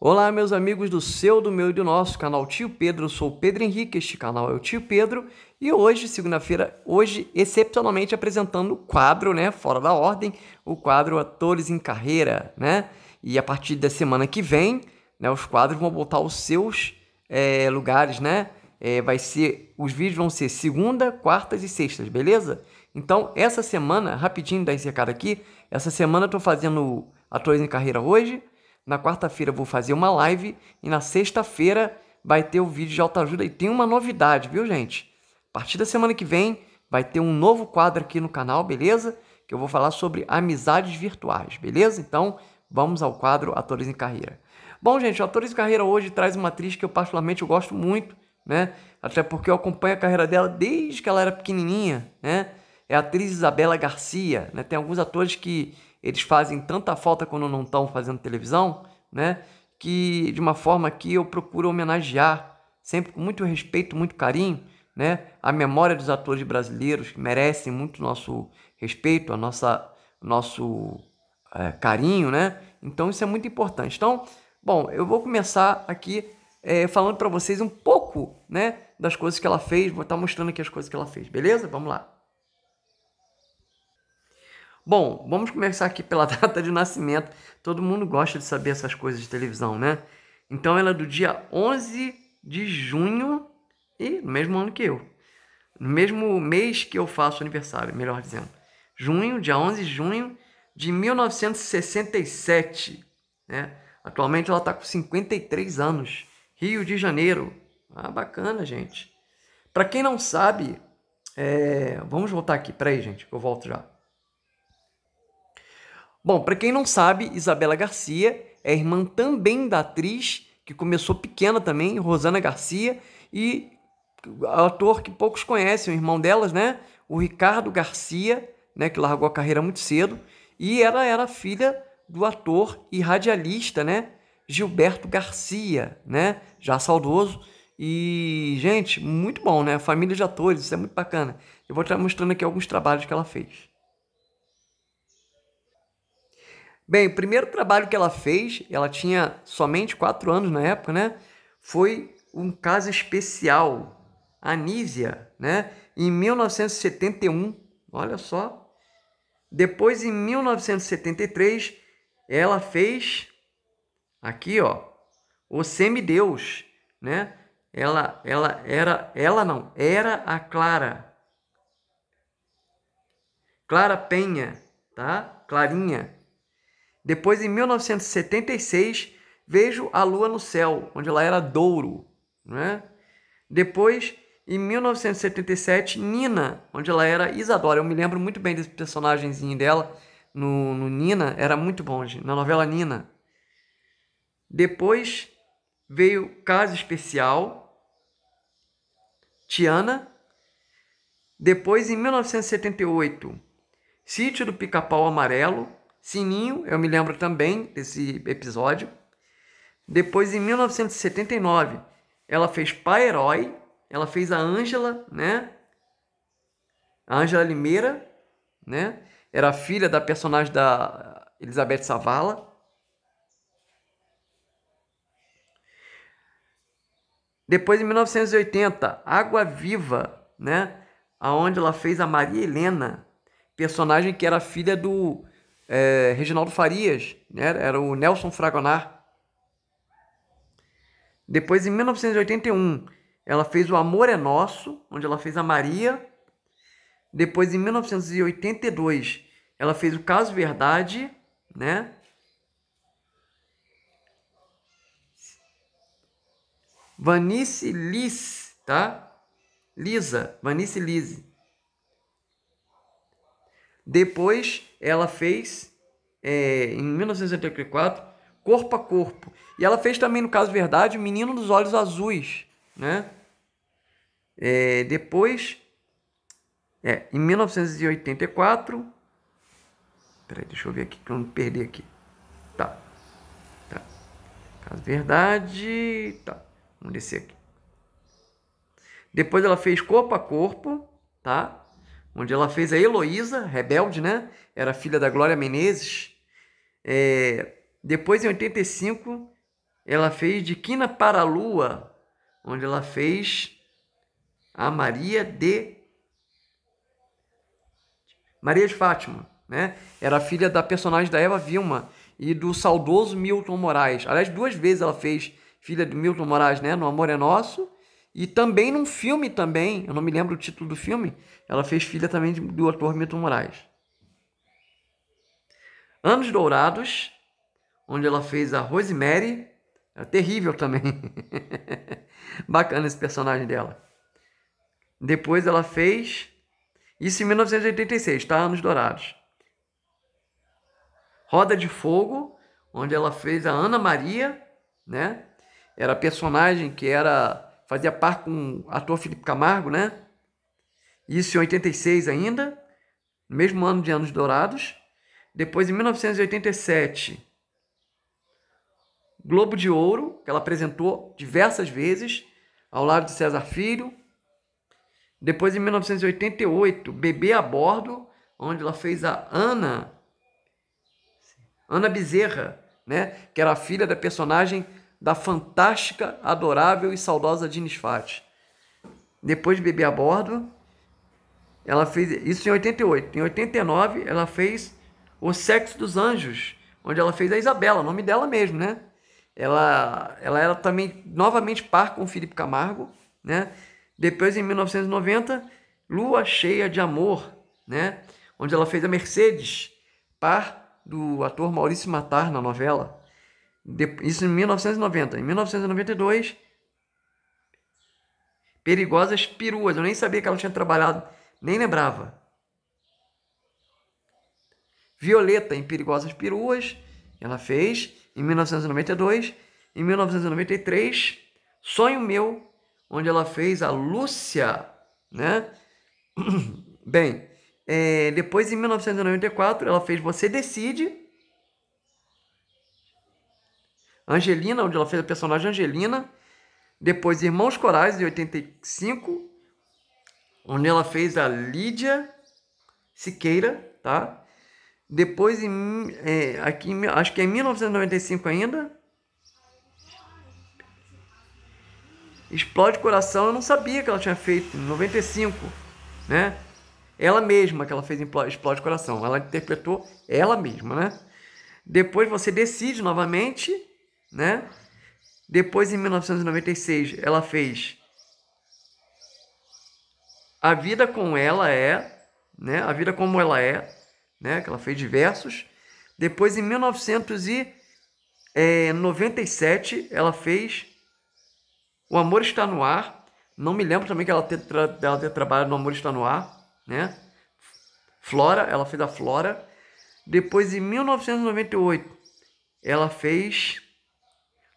Olá, meus amigos do seu, do meu e do nosso canal Tio Pedro. Eu sou o Pedro Henrique, este canal é o Tio Pedro. E hoje, segunda-feira, hoje, excepcionalmente apresentando o quadro, né? Fora da ordem, o quadro Atores em Carreira, né? E a partir da semana que vem, né, os quadros vão voltar aos seus é, lugares, né? É, vai ser, os vídeos vão ser segunda, quartas e sextas, beleza? Então, essa semana, rapidinho, dá esse recado aqui. Essa semana eu tô fazendo Atores em Carreira hoje. Na quarta-feira vou fazer uma live e na sexta-feira vai ter o vídeo de autoajuda e tem uma novidade, viu, gente? A partir da semana que vem vai ter um novo quadro aqui no canal, beleza? Que eu vou falar sobre amizades virtuais, beleza? Então, vamos ao quadro Atores em Carreira. Bom, gente, Atores em Carreira hoje traz uma atriz que eu particularmente eu gosto muito, né? Até porque eu acompanho a carreira dela desde que ela era pequenininha, né? É a atriz Isabela Garcia, né? Tem alguns atores que eles fazem tanta falta quando não estão fazendo televisão, né? Que de uma forma que eu procuro homenagear, sempre com muito respeito, muito carinho, né? A memória dos atores brasileiros que merecem muito nosso respeito, a nossa nosso é, carinho, né? Então isso é muito importante. Então, bom, eu vou começar aqui é, falando para vocês um pouco, né, das coisas que ela fez. Vou estar tá mostrando aqui as coisas que ela fez, beleza? Vamos lá. Bom, vamos começar aqui pela data de nascimento. Todo mundo gosta de saber essas coisas de televisão, né? Então ela é do dia 11 de junho e no mesmo ano que eu. No mesmo mês que eu faço aniversário, melhor dizendo. Junho, dia 11 de junho de 1967, né? Atualmente ela está com 53 anos. Rio de Janeiro. Ah, bacana, gente. Para quem não sabe, é... vamos voltar aqui. Peraí, gente, eu volto já. Bom, para quem não sabe, Isabela Garcia é irmã também da atriz que começou pequena também, Rosana Garcia, e ator que poucos conhecem, o irmão delas, né? O Ricardo Garcia, né, que largou a carreira muito cedo, e ela era filha do ator e radialista, né? Gilberto Garcia, né? Já saudoso. E, gente, muito bom, né? Família de atores, isso é muito bacana. Eu vou estar mostrando aqui alguns trabalhos que ela fez. Bem, o primeiro trabalho que ela fez, ela tinha somente quatro anos na época, né? Foi um caso especial, Nízia, né? Em 1971, olha só. Depois, em 1973, ela fez aqui, ó, o semideus, né? Ela, ela era, ela não, era a Clara, Clara Penha, tá? Clarinha depois, em 1976, vejo a lua no céu, onde ela era Douro. Né? Depois, em 1977, Nina, onde ela era Isadora. Eu me lembro muito bem desse personagemzinho dela no, no Nina, era muito bom, gente, na novela Nina. Depois veio Caso Especial, Tiana. Depois, em 1978, Sítio do Pica-Pau Amarelo. Sininho, eu me lembro também desse episódio. Depois, em 1979, ela fez Pai Herói, ela fez a Ângela, né? A Ângela Limeira, né? Era filha da personagem da Elizabeth Savala. Depois, em 1980, Água Viva, né? Aonde ela fez a Maria Helena, personagem que era filha do é, Reginaldo Farias, né? era o Nelson Fragonar. Depois, em 1981, ela fez O Amor é Nosso, onde ela fez a Maria. Depois, em 1982, ela fez o Caso Verdade, né? Vanice Liz, tá? Lisa, Vanice Lise. Depois ela fez, é, em 1984, Corpo a Corpo. E ela fez também, no caso verdade, Menino dos Olhos Azuis, né? É, depois, é, em 1984... Peraí, deixa eu ver aqui, que eu não perder aqui. Tá. Tá. Caso verdade... Tá. Vamos descer aqui. Depois ela fez Corpo a Corpo, tá? onde ela fez a Heloísa, rebelde, né? Era filha da Glória Menezes. É... Depois, em 85, ela fez De Quina para a Lua, onde ela fez a Maria de. Maria de Fátima, né? Era filha da personagem da Eva Vilma e do saudoso Milton Moraes. Aliás, duas vezes ela fez filha de Milton Moraes, né? No Amor é Nosso e também num filme também, eu não me lembro o título do filme, ela fez filha também do ator Milton Moraes. Anos Dourados, onde ela fez a Rosemary, é terrível também. Bacana esse personagem dela. Depois ela fez isso em 1986, tá? Anos Dourados. Roda de Fogo, onde ela fez a Ana Maria, né? Era a personagem que era fazia par com o ator Felipe Camargo, né? Isso em 86 ainda, mesmo ano de Anos Dourados. Depois, em 1987, Globo de Ouro, que ela apresentou diversas vezes, ao lado de César Filho. Depois, em 1988, Bebê a Bordo, onde ela fez a Ana, Ana Bezerra, né? que era a filha da personagem da fantástica, adorável e saudosa Dines Fati. Depois de beber a bordo, ela fez isso em 88. Em 89, ela fez O Sexo dos Anjos, onde ela fez a Isabela, nome dela mesmo, né? Ela, ela era também novamente par com Felipe Camargo, né? Depois, em 1990, Lua Cheia de Amor, né? Onde ela fez a Mercedes, par do ator Maurício Matar na novela isso em 1990. Em 1992, Perigosas Peruas. Eu nem sabia que ela tinha trabalhado, nem lembrava. Violeta em Perigosas Peruas, ela fez em 1992. Em 1993, Sonho Meu, onde ela fez a Lúcia, né? Bem, é, depois em 1994 ela fez Você Decide Angelina, onde ela fez a personagem Angelina. Depois Irmãos Corais, de 85, onde ela fez a Lídia Siqueira, tá? Depois, em, é, aqui, acho que é em 1995 ainda, Explode Coração, eu não sabia que ela tinha feito, em 95, né? Ela mesma que ela fez Explode Coração, ela interpretou ela mesma, né? Depois você decide novamente, né? Depois, em 1996, ela fez A Vida Como Ela É, né? A Vida Como Ela É, né? Que ela fez diversos. Depois, em 1997, ela fez O Amor Está No Ar. Não me lembro também que ela ter, ela ter trabalhado no Amor Está No Ar, né? Flora, ela fez a Flora. Depois, em 1998, ela fez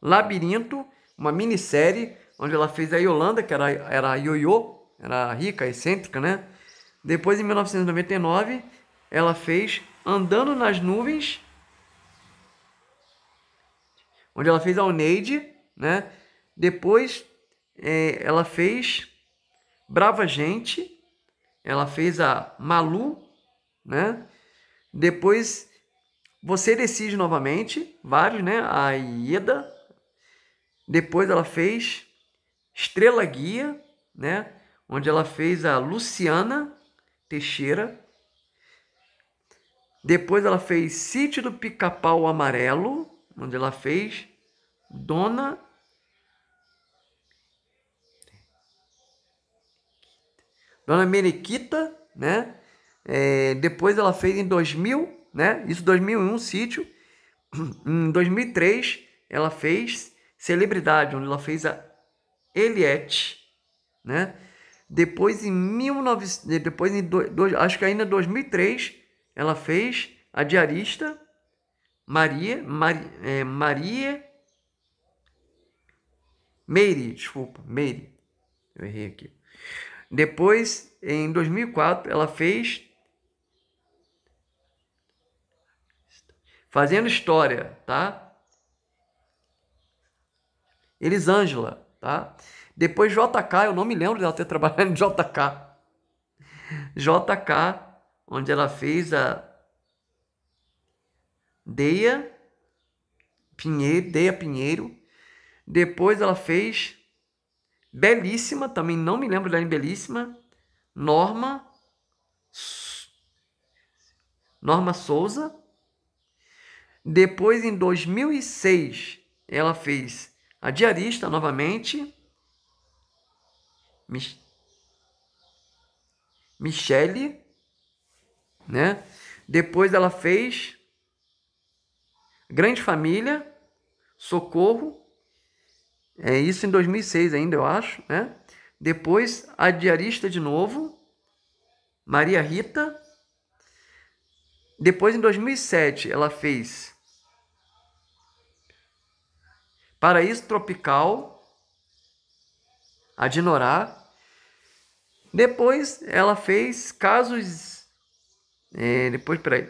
Labirinto, uma minissérie, onde ela fez a Yolanda, que era, era ioiô, era rica, excêntrica, né? Depois, em 1999, ela fez Andando nas Nuvens, onde ela fez a Oneide, né? Depois, é, ela fez Brava Gente, ela fez a Malu, né? Depois, Você Decide novamente, vários, né? A Ieda, depois ela fez Estrela Guia, né? Onde ela fez a Luciana Teixeira. Depois ela fez Sítio do Pica-Pau Amarelo, onde ela fez Dona Dona Meriquita, né? É, depois ela fez em 2000, né? Isso 2001, sítio. Em 2003 ela fez Celebridade, onde ela fez a Eliette, né? Depois em 19 depois em do, do, acho que ainda 2003, ela fez a diarista Maria Mar, é, Maria Meire, desculpa, Meire. Eu errei aqui. Depois, em 2004, ela fez Fazendo História, tá? Elisângela, tá? Depois JK, eu não me lembro dela ter trabalhado em JK. JK, onde ela fez a Deia Pinheiro, Deia Pinheiro. Depois ela fez Belíssima, também não me lembro dela em Belíssima. Norma Norma Souza. Depois em 2006 ela fez a diarista, novamente, Mich Michele, né? Depois ela fez Grande Família, Socorro, é isso em 2006 ainda, eu acho, né? Depois a diarista de novo, Maria Rita. Depois em 2007 ela fez paraíso tropical, a de Norá. Depois ela fez casos. É, depois, peraí.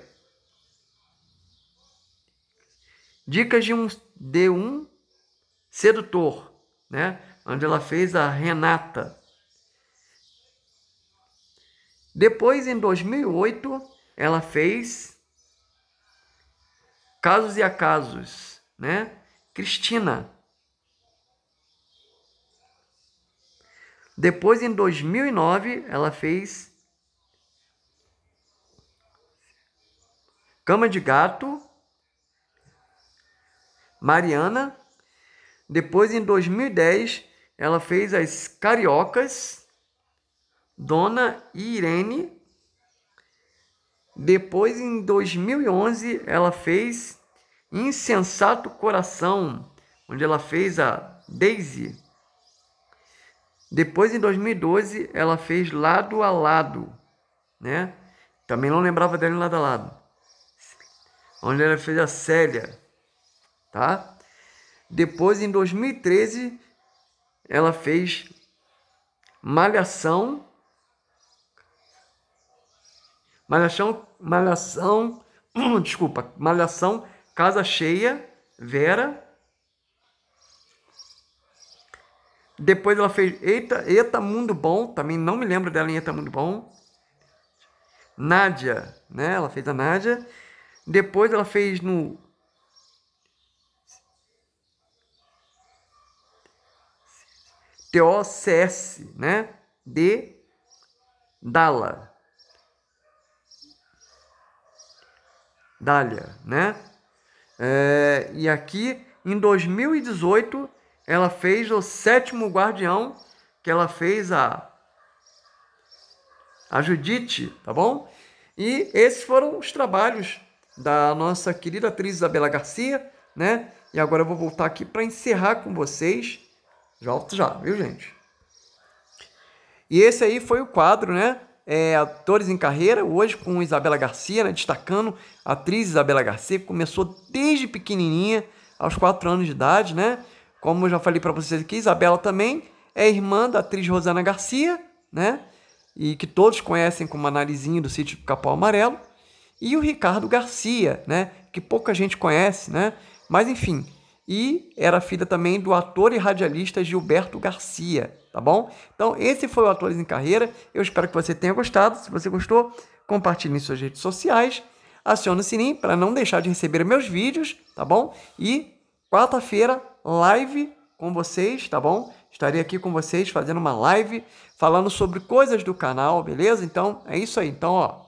Dicas de um, de um sedutor, né? Onde ela fez a Renata. Depois, em 2008, ela fez Casos e Acasos, né? Cristina. Depois, em 2009, ela fez Cama de Gato, Mariana. Depois, em 2010, ela fez As Cariocas, Dona Irene. Depois, em 2011, ela fez Insensato Coração, onde ela fez a Daisy. Depois, em 2012, ela fez Lado a Lado, né? Também não lembrava dela em Lado a Lado. Onde ela fez a Célia, tá? Depois, em 2013, ela fez Malhação, Malhação, Malhação, desculpa, Malhação Casa Cheia, Vera. Depois ela fez Eita, Eita Mundo Bom, também não me lembro dela em Eita Mundo Bom. Nádia, né? Ela fez a Nádia. Depois ela fez no TOCS, né? De Dala. Dália, né? É, e aqui, em 2018, ela fez o sétimo guardião, que ela fez a, a Judite, tá bom? E esses foram os trabalhos da nossa querida atriz Isabela Garcia, né? E agora eu vou voltar aqui para encerrar com vocês. Já volto já, viu, gente? E esse aí foi o quadro, né? é, atores em carreira, hoje com Isabela Garcia, né, destacando a atriz Isabela Garcia, que começou desde pequenininha, aos 4 anos de idade, né? Como eu já falei para vocês aqui, Isabela também é irmã da atriz Rosana Garcia, né? E que todos conhecem como a Narizinha do Sítio do Capão Amarelo, e o Ricardo Garcia, né? Que pouca gente conhece, né? Mas enfim, e era filha também do ator e radialista Gilberto Garcia, tá bom? Então, esse foi o Atores em Carreira. Eu espero que você tenha gostado. Se você gostou, compartilhe em suas redes sociais, acione o sininho para não deixar de receber meus vídeos, tá bom? E quarta-feira, live com vocês, tá bom? Estarei aqui com vocês fazendo uma live falando sobre coisas do canal, beleza? Então, é isso aí. Então, ó,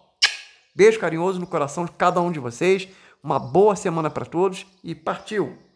beijo carinhoso no coração de cada um de vocês. Uma boa semana para todos e partiu!